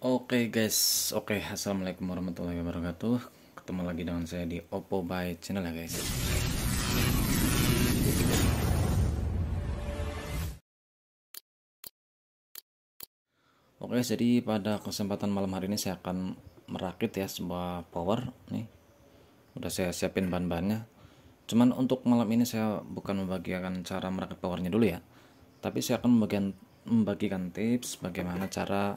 Oke okay guys, oke okay, assalamualaikum warahmatullahi wabarakatuh. Ketemu lagi dengan saya di Oppo by Channel ya guys. Oke, okay, jadi pada kesempatan malam hari ini saya akan merakit ya sebuah power nih. Udah saya siapin bahan-bahannya. Cuman untuk malam ini saya bukan membagikan cara merakit powernya dulu ya, tapi saya akan membagikan, membagikan tips bagaimana cara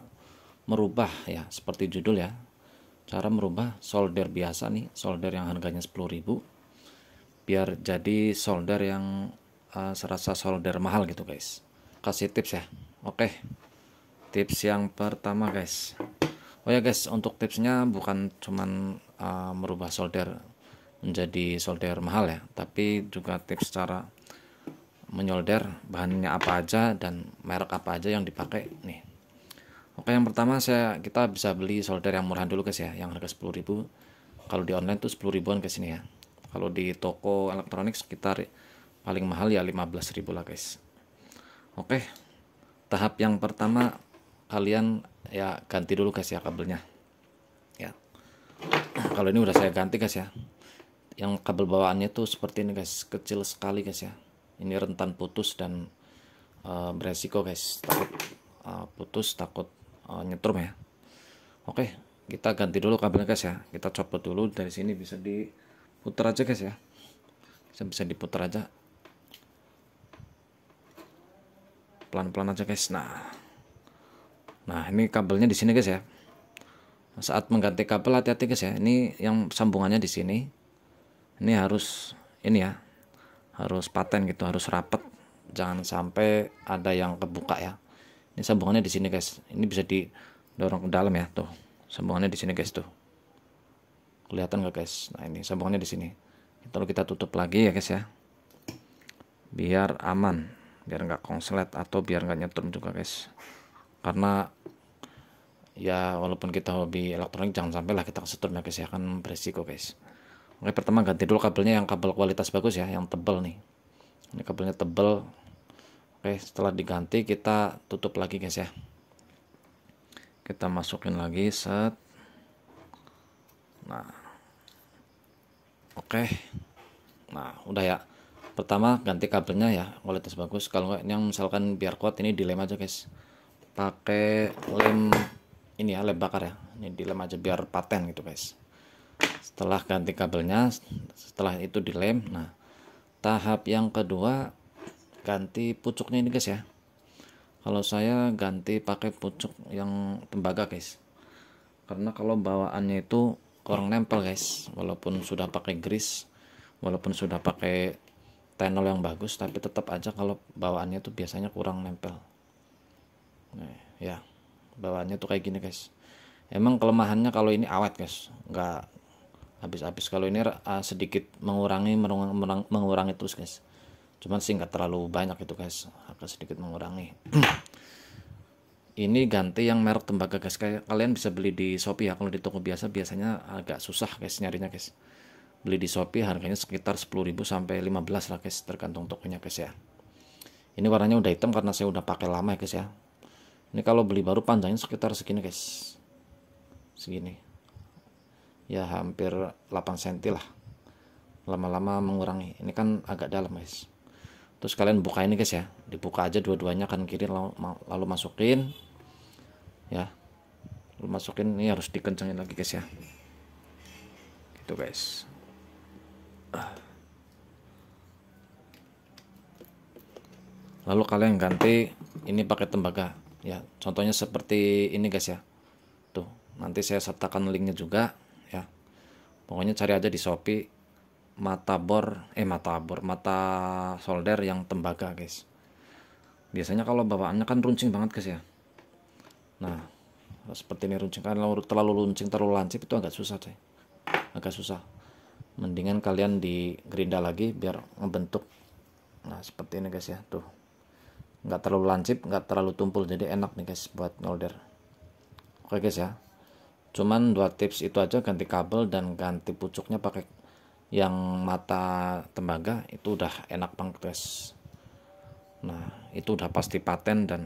merubah ya seperti judul ya cara merubah solder biasa nih solder yang harganya 10.000 biar jadi solder yang uh, serasa solder mahal gitu guys kasih tips ya oke tips yang pertama guys oh ya guys untuk tipsnya bukan cuman uh, merubah solder menjadi solder mahal ya tapi juga tips cara menyolder bahannya apa aja dan merek apa aja yang dipakai nih Oke, yang pertama saya kita bisa beli solder yang murahan dulu guys ya, yang harga 10.000. Kalau di online tuh 10 ribuan ke sini ya. Kalau di toko elektronik sekitar paling mahal ya 15.000 lah guys. Oke. Tahap yang pertama kalian ya ganti dulu guys ya kabelnya. Ya. Kalau ini udah saya ganti guys ya. Yang kabel bawaannya tuh seperti ini guys, kecil sekali guys ya. Ini rentan putus dan uh, beresiko guys, takut uh, putus, takut Eh, nyetrum ya oke kita ganti dulu kabelnya guys ya kita copot dulu dari sini bisa diputar aja guys ya bisa bisa diputar aja pelan-pelan aja guys nah nah ini kabelnya di sini guys ya saat mengganti kabel hati-hati guys ya ini yang sambungannya di sini ini harus ini ya harus paten gitu harus rapet. jangan sampai ada yang kebuka ya ini sambungannya di sini guys ini bisa didorong ke dalam ya tuh sambungannya di sini guys tuh kelihatan nggak guys nah ini sambungannya di sini lalu kita tutup lagi ya guys ya biar aman biar nggak konslet atau biar nggak nyetrum juga guys karena ya walaupun kita hobi elektronik jangan sampai lah kita kesetrum ya guys ya kan beresiko guys oke pertama ganti dulu kabelnya yang kabel kualitas bagus ya yang tebel nih ini kabelnya tebel. Oke, setelah diganti kita tutup lagi guys ya. Kita masukin lagi set. Nah. Oke. Nah, udah ya. Pertama ganti kabelnya ya, kualitas bagus. Kalau enggak yang misalkan biar kuat ini dilem aja guys. Pakai lem ini ya, lem bakar ya. Ini dilem aja biar paten gitu guys. Setelah ganti kabelnya, setelah itu dilem. Nah, tahap yang kedua ganti pucuknya ini guys ya kalau saya ganti pakai pucuk yang tembaga guys karena kalau bawaannya itu kurang nempel guys walaupun sudah pakai grease walaupun sudah pakai tenol yang bagus tapi tetap aja kalau bawaannya itu biasanya kurang nempel nah, ya bawaannya tuh kayak gini guys emang kelemahannya kalau ini awet guys nggak habis-habis kalau ini eh, sedikit mengurangi mengurangi, mengurangi terus guys cuman sih nggak terlalu banyak itu guys agak sedikit mengurangi ini ganti yang merek tembaga guys kalian bisa beli di Shopee ya kalau di toko biasa biasanya agak susah guys nyarinya guys beli di Shopee harganya sekitar 10.000 sampai 15 lah guys tergantung tokonya guys ya ini warnanya udah hitam karena saya udah pakai lama ya guys ya ini kalau beli baru panjangnya sekitar segini guys segini ya hampir 8 cm lah lama-lama mengurangi ini kan agak dalam guys terus kalian buka ini guys ya dibuka aja dua-duanya kan kiri lalu, lalu masukin ya lalu masukin ini harus dikencengin lagi guys ya gitu guys lalu kalian ganti ini pakai tembaga ya contohnya seperti ini guys ya tuh nanti saya sertakan linknya juga ya pokoknya cari aja di shopee mata bor eh mata bor mata solder yang tembaga guys biasanya kalau bawaannya kan runcing banget guys ya nah seperti ini runcing kan kalau terlalu runcing terlalu lancip itu agak susah cuy agak susah mendingan kalian di gerinda lagi biar membentuk nah seperti ini guys ya tuh nggak terlalu lancip nggak terlalu tumpul jadi enak nih guys buat solder oke guys ya cuman dua tips itu aja ganti kabel dan ganti pucuknya pakai yang mata tembaga itu udah enak banget guys nah itu udah pasti paten dan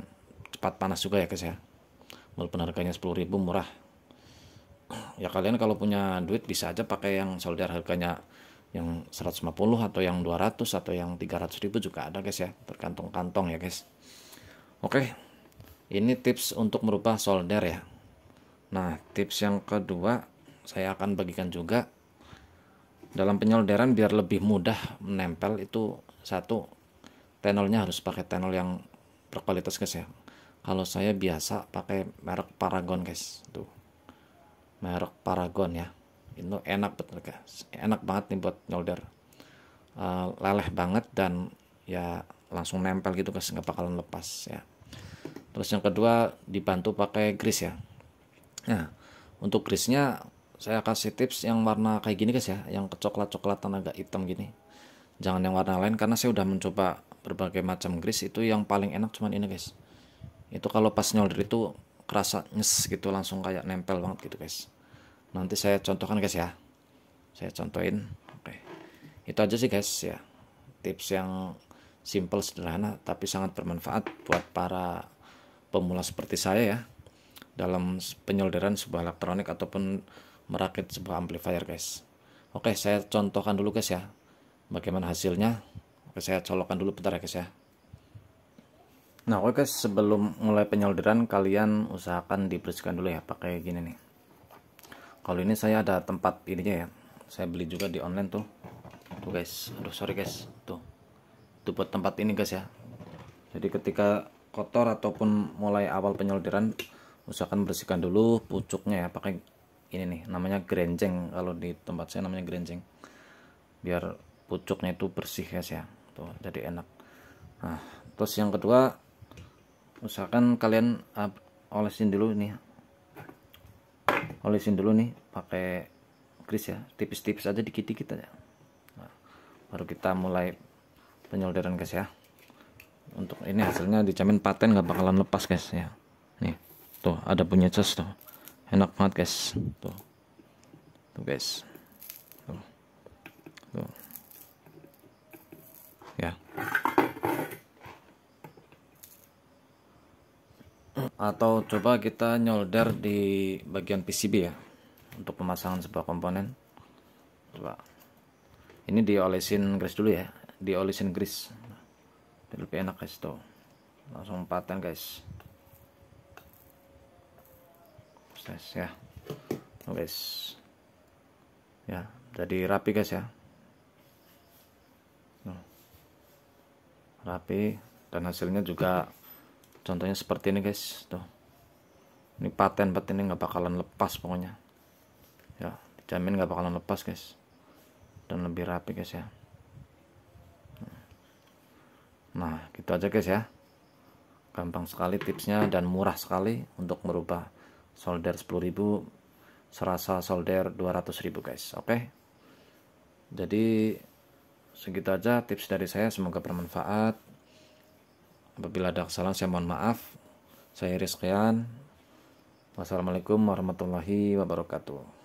cepat panas juga ya guys ya walaupun harganya 10.000 murah ya kalian kalau punya duit bisa aja pakai yang solder harganya yang 150 atau yang 200 atau yang 300 ribu juga ada guys ya tergantung kantong ya guys oke ini tips untuk merubah solder ya nah tips yang kedua saya akan bagikan juga dalam penyolderan biar lebih mudah menempel itu satu tenolnya harus pakai tenol yang berkualitas guys ya kalau saya biasa pakai merek Paragon guys tuh merek Paragon ya itu enak betul guys enak banget nih buat nyolder uh, leleh banget dan ya langsung nempel gitu guys nggak bakalan lepas ya terus yang kedua dibantu pakai grease ya nah untuk grease nya saya kasih tips yang warna kayak gini guys ya yang kecoklat-coklatan agak hitam gini jangan yang warna lain karena saya udah mencoba berbagai macam grease itu yang paling enak cuman ini guys itu kalau pas nyolder itu kerasa nyes gitu langsung kayak nempel banget gitu guys nanti saya contohkan guys ya saya contohin oke itu aja sih guys ya tips yang simple sederhana tapi sangat bermanfaat buat para pemula seperti saya ya dalam penyolderan sebuah elektronik ataupun merakit sebuah amplifier guys oke saya contohkan dulu guys ya bagaimana hasilnya oke saya colokkan dulu bentar ya guys ya nah oke guys sebelum mulai penyolderan kalian usahakan dibersihkan dulu ya pakai gini nih kalau ini saya ada tempat ininya ya saya beli juga di online tuh tuh guys aduh sorry guys tuh itu buat tempat ini guys ya jadi ketika kotor ataupun mulai awal penyolderan usahakan bersihkan dulu pucuknya ya pakai ini nih namanya grenjeng kalau di tempat saya namanya grenjeng biar pucuknya itu bersih guys ya tuh jadi enak nah terus yang kedua usahakan kalian uh, olesin dulu nih olesin dulu nih pakai kris ya tipis-tipis aja dikit-dikit aja nah, baru kita mulai penyolderan guys ya untuk ini hasilnya dijamin paten nggak bakalan lepas guys ya nih tuh ada punya cas tuh enak banget guys tuh tuh guys tuh tuh ya atau coba kita nyolder di bagian PCB ya untuk pemasangan sebuah komponen coba ini diolesin grease dulu ya diolesin grease lebih enak guys tuh langsung paten guys guys ya oke, oh, guys ya jadi rapi guys ya oh. rapi dan hasilnya juga contohnya seperti ini guys tuh ini paten paten ini nggak bakalan lepas pokoknya ya dijamin nggak bakalan lepas guys dan lebih rapi guys ya nah gitu aja guys ya gampang sekali tipsnya dan murah sekali untuk merubah solder 10.000 serasa solder 200.000 guys oke okay? jadi segitu aja tips dari saya semoga bermanfaat apabila ada kesalahan saya mohon maaf saya Rizkian wassalamualaikum warahmatullahi wabarakatuh